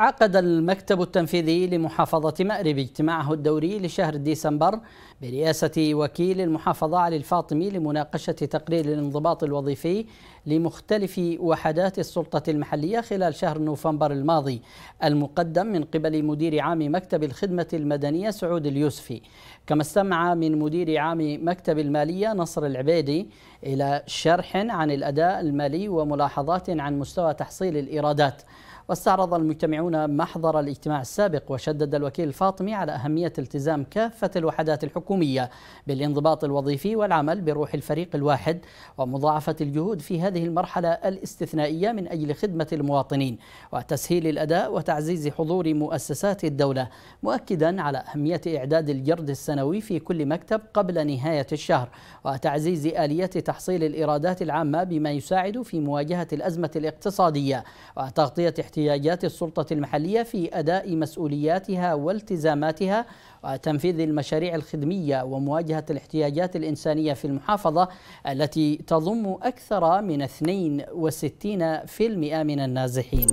عقد المكتب التنفيذي لمحافظة مأرب اجتماعه الدوري لشهر ديسمبر برئاسة وكيل المحافظة علي الفاطمي لمناقشة تقرير الانضباط الوظيفي لمختلف وحدات السلطة المحلية خلال شهر نوفمبر الماضي المقدم من قبل مدير عام مكتب الخدمة المدنية سعود اليوسفي كما استمع من مدير عام مكتب المالية نصر العبيدي إلى شرح عن الأداء المالي وملاحظات عن مستوى تحصيل الإيرادات واستعرض المجتمعون محضر الاجتماع السابق وشدد الوكيل الفاطمي على أهمية التزام كافة الوحدات الحكومية بالانضباط الوظيفي والعمل بروح الفريق الواحد ومضاعفة الجهود في هذه المرحلة الاستثنائية من أجل خدمة المواطنين وتسهيل الأداء وتعزيز حضور مؤسسات الدولة مؤكدا على أهمية إعداد الجرد السنوي في كل مكتب قبل نهاية الشهر وتعزيز آلية تحصيل الإيرادات العامة بما يساعد في مواجهة الأزمة الاقتصادية وتغطية احتياجات احتياجات السلطة المحلية في أداء مسؤولياتها والتزاماتها وتنفيذ المشاريع الخدمية ومواجهة الاحتياجات الإنسانية في المحافظة التي تضم أكثر من 62% من النازحين.